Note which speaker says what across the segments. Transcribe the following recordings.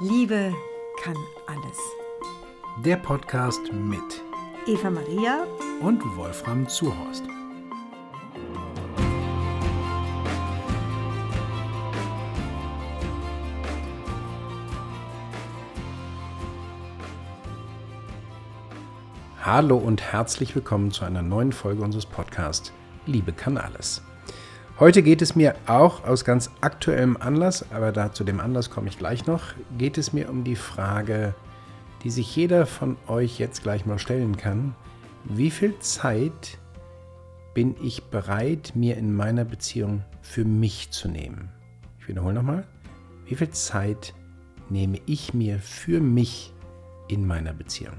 Speaker 1: Liebe kann alles. Der Podcast mit Eva Maria und Wolfram Zuhorst. Hallo und herzlich willkommen zu einer neuen Folge unseres Podcasts Liebe kann alles. Heute geht es mir auch aus ganz aktuellem Anlass, aber da zu dem Anlass komme ich gleich noch, geht es mir um die Frage, die sich jeder von euch jetzt gleich mal stellen kann. Wie viel Zeit bin ich bereit, mir in meiner Beziehung für mich zu nehmen? Ich wiederhole nochmal. Wie viel Zeit nehme ich mir für mich in meiner Beziehung?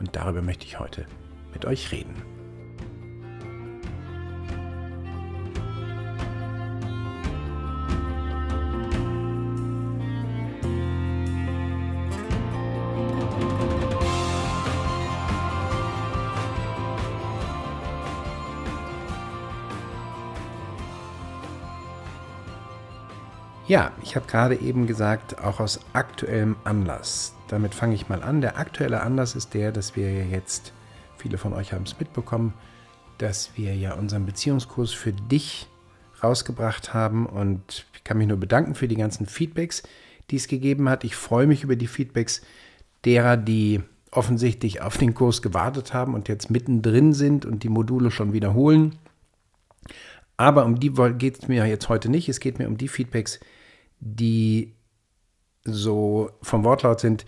Speaker 1: Und darüber möchte ich heute mit euch reden. Ja, ich habe gerade eben gesagt, auch aus aktuellem Anlass. Damit fange ich mal an. Der aktuelle Anlass ist der, dass wir ja jetzt, viele von euch haben es mitbekommen, dass wir ja unseren Beziehungskurs für dich rausgebracht haben und ich kann mich nur bedanken für die ganzen Feedbacks, die es gegeben hat. Ich freue mich über die Feedbacks derer, die offensichtlich auf den Kurs gewartet haben und jetzt mittendrin sind und die Module schon wiederholen. Aber um die geht es mir jetzt heute nicht. Es geht mir um die Feedbacks, die die so vom Wortlaut sind,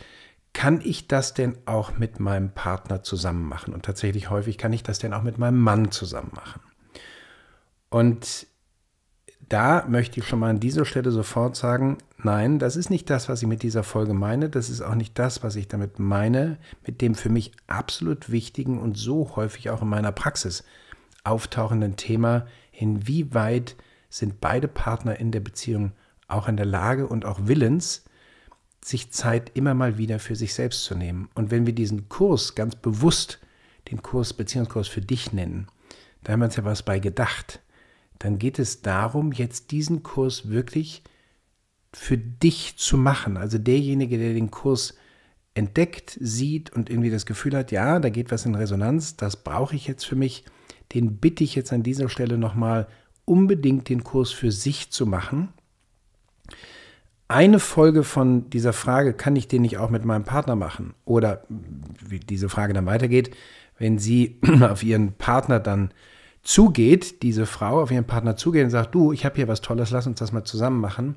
Speaker 1: kann ich das denn auch mit meinem Partner zusammen machen? Und tatsächlich häufig kann ich das denn auch mit meinem Mann zusammen machen. Und da möchte ich schon mal an dieser Stelle sofort sagen, nein, das ist nicht das, was ich mit dieser Folge meine, das ist auch nicht das, was ich damit meine, mit dem für mich absolut wichtigen und so häufig auch in meiner Praxis auftauchenden Thema, inwieweit sind beide Partner in der Beziehung auch in der Lage und auch willens, sich Zeit immer mal wieder für sich selbst zu nehmen. Und wenn wir diesen Kurs ganz bewusst, den Kurs Beziehungskurs für dich nennen, da haben wir uns ja was bei gedacht, dann geht es darum, jetzt diesen Kurs wirklich für dich zu machen. Also derjenige, der den Kurs entdeckt, sieht und irgendwie das Gefühl hat, ja, da geht was in Resonanz, das brauche ich jetzt für mich, den bitte ich jetzt an dieser Stelle nochmal unbedingt den Kurs für sich zu machen eine Folge von dieser Frage, kann ich den nicht auch mit meinem Partner machen? Oder wie diese Frage dann weitergeht, wenn sie auf ihren Partner dann zugeht, diese Frau auf ihren Partner zugeht und sagt, du, ich habe hier was Tolles, lass uns das mal zusammen machen.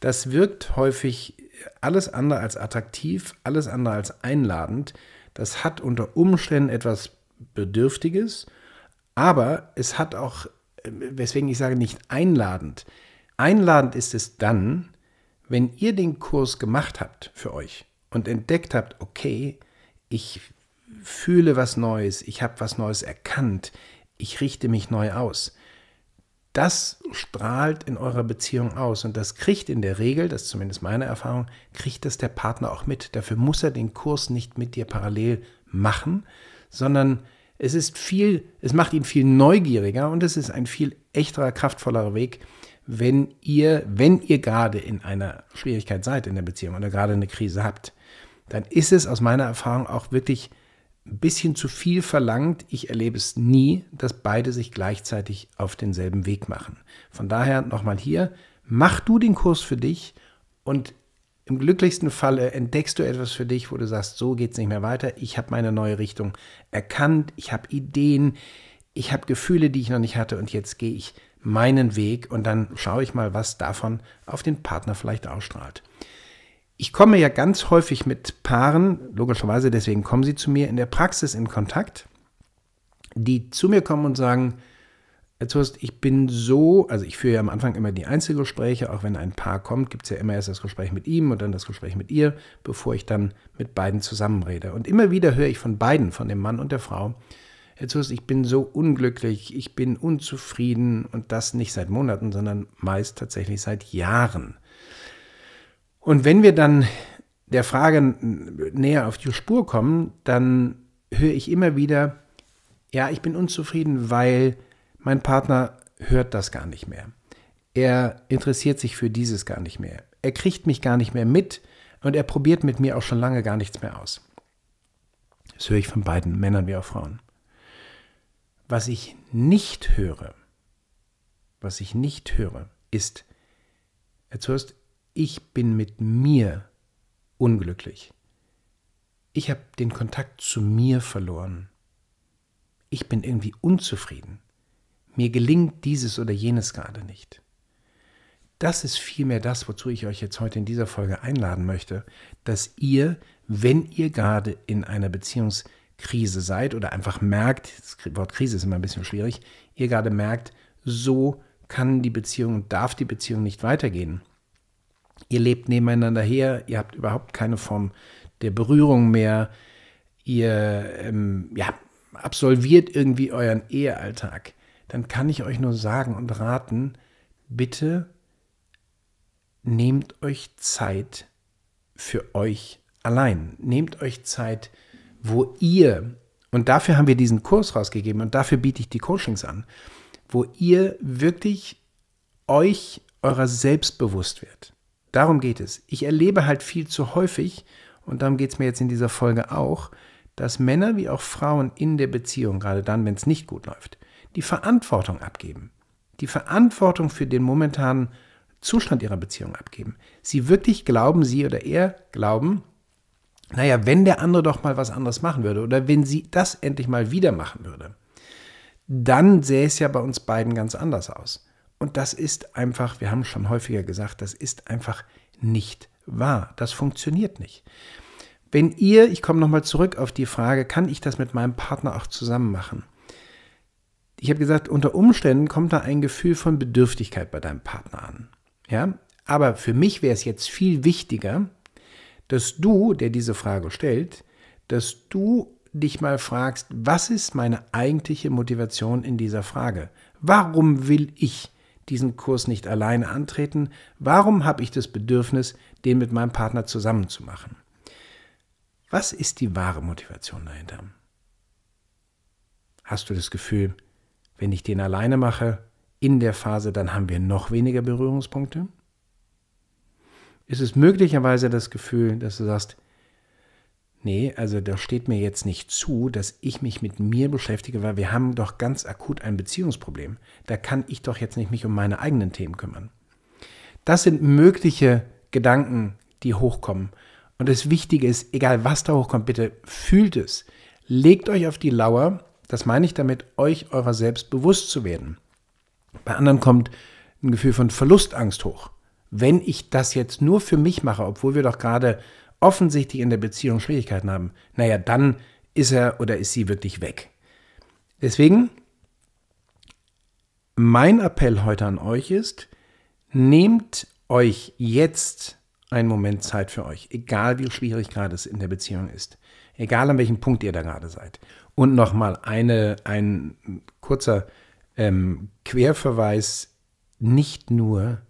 Speaker 1: Das wirkt häufig alles andere als attraktiv, alles andere als einladend. Das hat unter Umständen etwas Bedürftiges, aber es hat auch, äh, weswegen ich sage, nicht einladend. Einladend ist es dann, wenn ihr den Kurs gemacht habt für euch und entdeckt habt, okay, ich fühle was Neues, ich habe was Neues erkannt, ich richte mich neu aus. Das strahlt in eurer Beziehung aus und das kriegt in der Regel, das ist zumindest meine Erfahrung, kriegt das der Partner auch mit. Dafür muss er den Kurs nicht mit dir parallel machen, sondern es ist viel, es macht ihn viel neugieriger und es ist ein viel echterer, kraftvollerer Weg, wenn ihr, wenn ihr gerade in einer Schwierigkeit seid in der Beziehung oder gerade eine Krise habt, dann ist es aus meiner Erfahrung auch wirklich ein bisschen zu viel verlangt. Ich erlebe es nie, dass beide sich gleichzeitig auf denselben Weg machen. Von daher nochmal hier, mach du den Kurs für dich und im glücklichsten Falle entdeckst du etwas für dich, wo du sagst, so geht es nicht mehr weiter, ich habe meine neue Richtung erkannt, ich habe Ideen, ich habe Gefühle, die ich noch nicht hatte und jetzt gehe ich meinen Weg und dann schaue ich mal, was davon auf den Partner vielleicht ausstrahlt. Ich komme ja ganz häufig mit Paaren, logischerweise deswegen kommen sie zu mir in der Praxis in Kontakt, die zu mir kommen und sagen, Zuerst, ich bin so, also ich führe ja am Anfang immer die Einzelgespräche, auch wenn ein Paar kommt, gibt es ja immer erst das Gespräch mit ihm und dann das Gespräch mit ihr, bevor ich dann mit beiden zusammenrede. Und immer wieder höre ich von beiden, von dem Mann und der Frau, Jesus, ich bin so unglücklich, ich bin unzufrieden und das nicht seit Monaten, sondern meist tatsächlich seit Jahren. Und wenn wir dann der Frage näher auf die Spur kommen, dann höre ich immer wieder, ja, ich bin unzufrieden, weil mein Partner hört das gar nicht mehr. Er interessiert sich für dieses gar nicht mehr. Er kriegt mich gar nicht mehr mit und er probiert mit mir auch schon lange gar nichts mehr aus. Das höre ich von beiden, Männern wie auch Frauen. Was ich nicht höre, was ich nicht höre, ist, jetzt hörst, ich bin mit mir unglücklich. Ich habe den Kontakt zu mir verloren. Ich bin irgendwie unzufrieden. Mir gelingt dieses oder jenes gerade nicht. Das ist vielmehr das, wozu ich euch jetzt heute in dieser Folge einladen möchte, dass ihr, wenn ihr gerade in einer Beziehungs- Krise seid oder einfach merkt, das Wort Krise ist immer ein bisschen schwierig, ihr gerade merkt, so kann die Beziehung und darf die Beziehung nicht weitergehen. Ihr lebt nebeneinander her, ihr habt überhaupt keine Form der Berührung mehr, ihr ähm, ja, absolviert irgendwie euren Ehealltag, dann kann ich euch nur sagen und raten, bitte nehmt euch Zeit für euch allein. Nehmt euch Zeit für wo ihr, und dafür haben wir diesen Kurs rausgegeben und dafür biete ich die Coachings an, wo ihr wirklich euch eurer selbst bewusst werdet. Darum geht es. Ich erlebe halt viel zu häufig, und darum geht es mir jetzt in dieser Folge auch, dass Männer wie auch Frauen in der Beziehung, gerade dann, wenn es nicht gut läuft, die Verantwortung abgeben. Die Verantwortung für den momentanen Zustand ihrer Beziehung abgeben. Sie wirklich glauben, sie oder er glauben, naja, wenn der andere doch mal was anderes machen würde oder wenn sie das endlich mal wieder machen würde, dann sähe es ja bei uns beiden ganz anders aus. Und das ist einfach, wir haben schon häufiger gesagt, das ist einfach nicht wahr. Das funktioniert nicht. Wenn ihr, ich komme nochmal zurück auf die Frage, kann ich das mit meinem Partner auch zusammen machen? Ich habe gesagt, unter Umständen kommt da ein Gefühl von Bedürftigkeit bei deinem Partner an. Ja, aber für mich wäre es jetzt viel wichtiger, dass du, der diese Frage stellt, dass du dich mal fragst, was ist meine eigentliche Motivation in dieser Frage? Warum will ich diesen Kurs nicht alleine antreten? Warum habe ich das Bedürfnis, den mit meinem Partner zusammen zu machen? Was ist die wahre Motivation dahinter? Hast du das Gefühl, wenn ich den alleine mache, in der Phase, dann haben wir noch weniger Berührungspunkte? ist es möglicherweise das Gefühl, dass du sagst, nee, also da steht mir jetzt nicht zu, dass ich mich mit mir beschäftige, weil wir haben doch ganz akut ein Beziehungsproblem. Da kann ich doch jetzt nicht mich um meine eigenen Themen kümmern. Das sind mögliche Gedanken, die hochkommen. Und das Wichtige ist, egal was da hochkommt, bitte fühlt es. Legt euch auf die Lauer. Das meine ich damit, euch eurer selbst bewusst zu werden. Bei anderen kommt ein Gefühl von Verlustangst hoch wenn ich das jetzt nur für mich mache, obwohl wir doch gerade offensichtlich in der Beziehung Schwierigkeiten haben, naja, dann ist er oder ist sie wirklich weg. Deswegen, mein Appell heute an euch ist, nehmt euch jetzt einen Moment Zeit für euch, egal wie schwierig gerade es in der Beziehung ist, egal an welchem Punkt ihr da gerade seid. Und nochmal ein kurzer ähm, Querverweis, nicht nur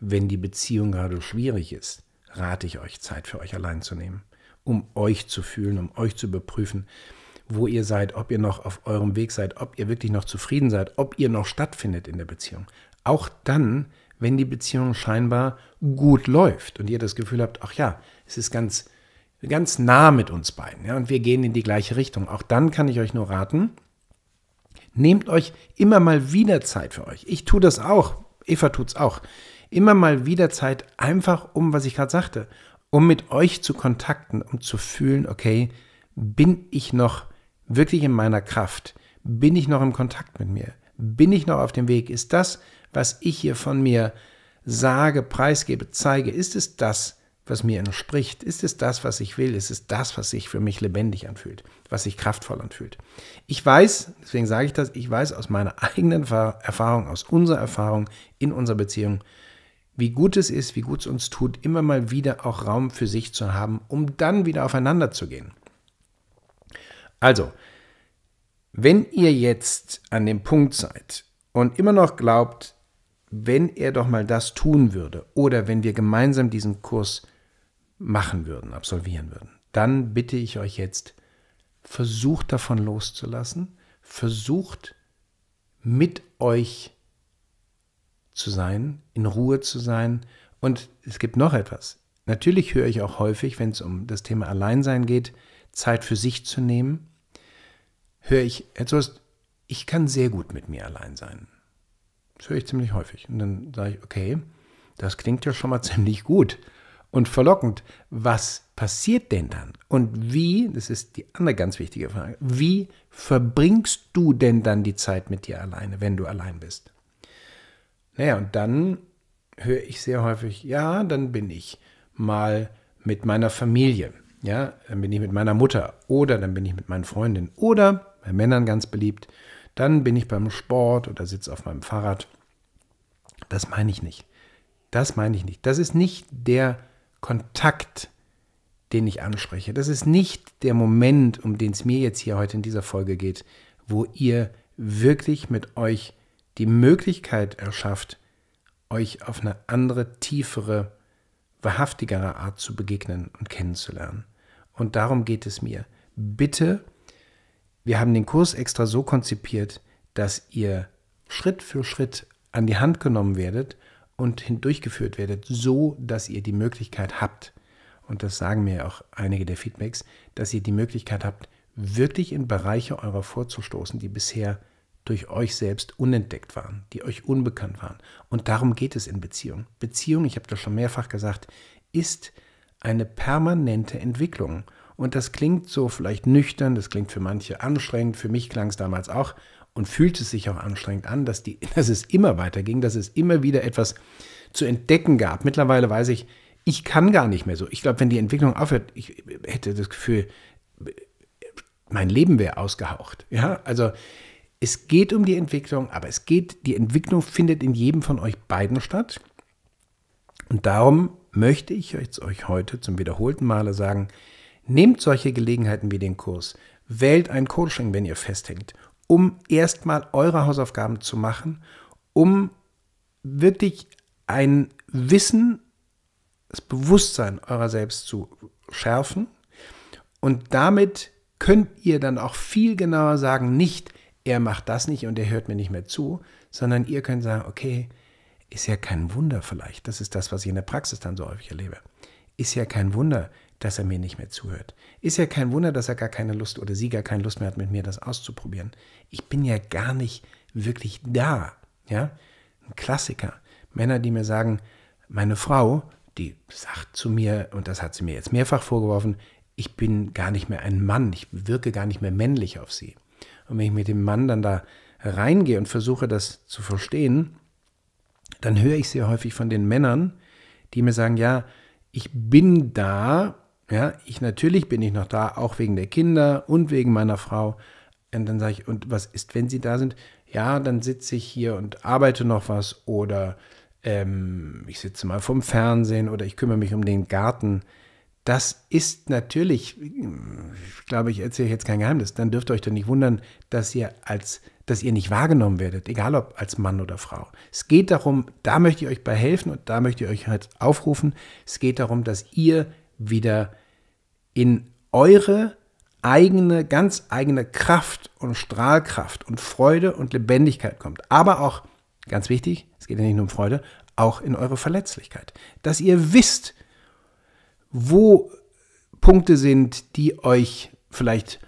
Speaker 1: wenn die Beziehung gerade schwierig ist, rate ich euch, Zeit für euch allein zu nehmen, um euch zu fühlen, um euch zu überprüfen, wo ihr seid, ob ihr noch auf eurem Weg seid, ob ihr wirklich noch zufrieden seid, ob ihr noch stattfindet in der Beziehung. Auch dann, wenn die Beziehung scheinbar gut läuft und ihr das Gefühl habt, ach ja, es ist ganz, ganz nah mit uns beiden ja, und wir gehen in die gleiche Richtung. Auch dann kann ich euch nur raten, nehmt euch immer mal wieder Zeit für euch. Ich tue das auch, Eva tut es auch immer mal wieder Zeit, einfach um, was ich gerade sagte, um mit euch zu kontakten, um zu fühlen, okay, bin ich noch wirklich in meiner Kraft? Bin ich noch im Kontakt mit mir? Bin ich noch auf dem Weg? Ist das, was ich hier von mir sage, preisgebe, zeige, ist es das, was mir entspricht? Ist es das, was ich will? Ist es das, was sich für mich lebendig anfühlt, was sich kraftvoll anfühlt? Ich weiß, deswegen sage ich das, ich weiß aus meiner eigenen Erfahrung, aus unserer Erfahrung in unserer Beziehung, wie gut es ist, wie gut es uns tut, immer mal wieder auch Raum für sich zu haben, um dann wieder aufeinander zu gehen. Also, wenn ihr jetzt an dem Punkt seid und immer noch glaubt, wenn er doch mal das tun würde oder wenn wir gemeinsam diesen Kurs machen würden, absolvieren würden, dann bitte ich euch jetzt, versucht davon loszulassen, versucht mit euch zu zu sein, in Ruhe zu sein. Und es gibt noch etwas. Natürlich höre ich auch häufig, wenn es um das Thema Alleinsein geht, Zeit für sich zu nehmen, höre ich etwas, ich kann sehr gut mit mir allein sein. Das höre ich ziemlich häufig. Und dann sage ich, okay, das klingt ja schon mal ziemlich gut und verlockend. Was passiert denn dann? Und wie, das ist die andere ganz wichtige Frage, wie verbringst du denn dann die Zeit mit dir alleine, wenn du allein bist? Naja, und dann höre ich sehr häufig, ja, dann bin ich mal mit meiner Familie, ja, dann bin ich mit meiner Mutter oder dann bin ich mit meinen Freundinnen oder bei Männern ganz beliebt, dann bin ich beim Sport oder sitze auf meinem Fahrrad. Das meine ich nicht. Das meine ich nicht. Das ist nicht der Kontakt, den ich anspreche. Das ist nicht der Moment, um den es mir jetzt hier heute in dieser Folge geht, wo ihr wirklich mit euch die Möglichkeit erschafft, euch auf eine andere, tiefere, wahrhaftigere Art zu begegnen und kennenzulernen. Und darum geht es mir. Bitte, wir haben den Kurs extra so konzipiert, dass ihr Schritt für Schritt an die Hand genommen werdet und hindurchgeführt werdet, so dass ihr die Möglichkeit habt, und das sagen mir auch einige der Feedbacks, dass ihr die Möglichkeit habt, wirklich in Bereiche eurer vorzustoßen, die bisher durch euch selbst unentdeckt waren, die euch unbekannt waren. Und darum geht es in Beziehung. Beziehung, ich habe das schon mehrfach gesagt, ist eine permanente Entwicklung. Und das klingt so vielleicht nüchtern, das klingt für manche anstrengend, für mich klang es damals auch und fühlt es sich auch anstrengend an, dass, die, dass es immer weiter ging, dass es immer wieder etwas zu entdecken gab. Mittlerweile weiß ich, ich kann gar nicht mehr so. Ich glaube, wenn die Entwicklung aufhört, ich hätte das Gefühl, mein Leben wäre ausgehaucht. Ja, also es geht um die Entwicklung, aber es geht, die Entwicklung findet in jedem von euch beiden statt. Und darum möchte ich euch heute zum wiederholten Male sagen, nehmt solche Gelegenheiten wie den Kurs, wählt ein Coaching, wenn ihr festhängt, um erstmal eure Hausaufgaben zu machen, um wirklich ein Wissen, das Bewusstsein eurer selbst zu schärfen. Und damit könnt ihr dann auch viel genauer sagen, nicht, er macht das nicht und er hört mir nicht mehr zu, sondern ihr könnt sagen, okay, ist ja kein Wunder vielleicht, das ist das, was ich in der Praxis dann so häufig erlebe, ist ja kein Wunder, dass er mir nicht mehr zuhört. Ist ja kein Wunder, dass er gar keine Lust oder sie gar keine Lust mehr hat, mit mir das auszuprobieren. Ich bin ja gar nicht wirklich da. Ja? Ein Klassiker. Männer, die mir sagen, meine Frau, die sagt zu mir, und das hat sie mir jetzt mehrfach vorgeworfen, ich bin gar nicht mehr ein Mann, ich wirke gar nicht mehr männlich auf sie. Und wenn ich mit dem Mann dann da reingehe und versuche, das zu verstehen, dann höre ich sehr häufig von den Männern, die mir sagen, ja, ich bin da, ja, ich natürlich bin ich noch da, auch wegen der Kinder und wegen meiner Frau. Und dann sage ich, und was ist, wenn sie da sind? Ja, dann sitze ich hier und arbeite noch was oder ähm, ich sitze mal vom Fernsehen oder ich kümmere mich um den Garten. Das ist natürlich, ich glaube, ich erzähle jetzt kein Geheimnis, dann dürft ihr euch doch nicht wundern, dass ihr als dass ihr nicht wahrgenommen werdet, egal ob als Mann oder Frau. Es geht darum, da möchte ich euch bei helfen und da möchte ich euch halt aufrufen. Es geht darum, dass ihr wieder in eure eigene, ganz eigene Kraft und Strahlkraft und Freude und Lebendigkeit kommt. Aber auch, ganz wichtig, es geht ja nicht nur um Freude, auch in eure Verletzlichkeit. Dass ihr wisst, wo Punkte sind, die euch vielleicht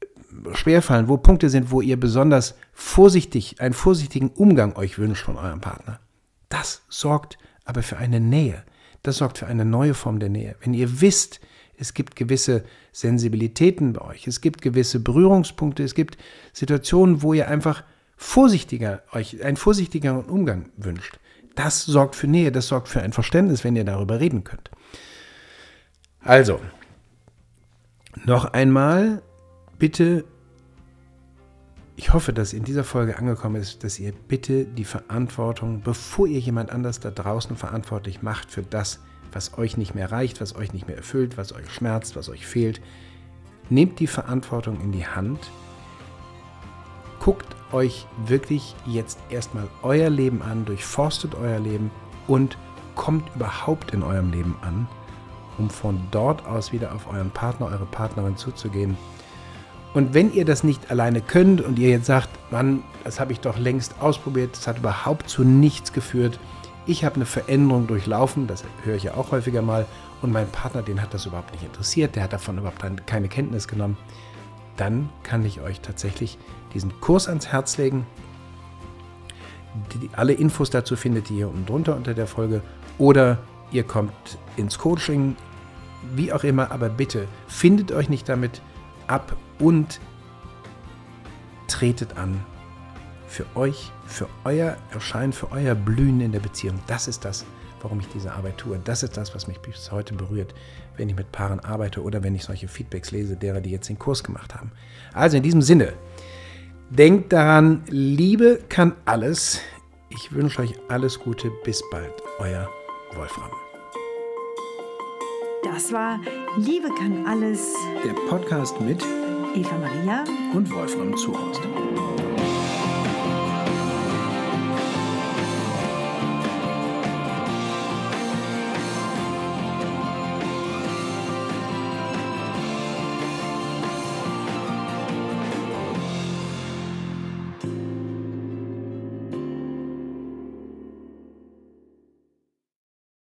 Speaker 1: äh, schwerfallen, wo Punkte sind, wo ihr besonders vorsichtig, einen vorsichtigen Umgang euch wünscht von eurem Partner. Das sorgt aber für eine Nähe. Das sorgt für eine neue Form der Nähe. Wenn ihr wisst, es gibt gewisse Sensibilitäten bei euch, es gibt gewisse Berührungspunkte, es gibt Situationen, wo ihr einfach vorsichtiger euch einen vorsichtigeren Umgang wünscht. Das sorgt für Nähe, das sorgt für ein Verständnis, wenn ihr darüber reden könnt. Also, noch einmal, bitte, ich hoffe, dass in dieser Folge angekommen ist, dass ihr bitte die Verantwortung, bevor ihr jemand anders da draußen verantwortlich macht für das, was euch nicht mehr reicht, was euch nicht mehr erfüllt, was euch schmerzt, was euch fehlt, nehmt die Verantwortung in die Hand, guckt euch wirklich jetzt erstmal euer Leben an, durchforstet euer Leben und kommt überhaupt in eurem Leben an um von dort aus wieder auf euren Partner, eure Partnerin zuzugehen. Und wenn ihr das nicht alleine könnt und ihr jetzt sagt, Mann, das habe ich doch längst ausprobiert, das hat überhaupt zu nichts geführt, ich habe eine Veränderung durchlaufen, das höre ich ja auch häufiger mal, und mein Partner, den hat das überhaupt nicht interessiert, der hat davon überhaupt keine Kenntnis genommen, dann kann ich euch tatsächlich diesen Kurs ans Herz legen. Die, alle Infos dazu findet ihr hier unten drunter unter der Folge oder ihr kommt ins Coaching wie auch immer, aber bitte findet euch nicht damit ab und tretet an. Für euch, für euer Erscheinen, für euer Blühen in der Beziehung. Das ist das, warum ich diese Arbeit tue. Das ist das, was mich bis heute berührt, wenn ich mit Paaren arbeite oder wenn ich solche Feedbacks lese, derer, die jetzt den Kurs gemacht haben. Also in diesem Sinne, denkt daran, Liebe kann alles. Ich wünsche euch alles Gute. Bis bald, euer Wolfram. Das war Liebe kann alles. Der Podcast mit Eva Maria und Wolfram Zuhorst.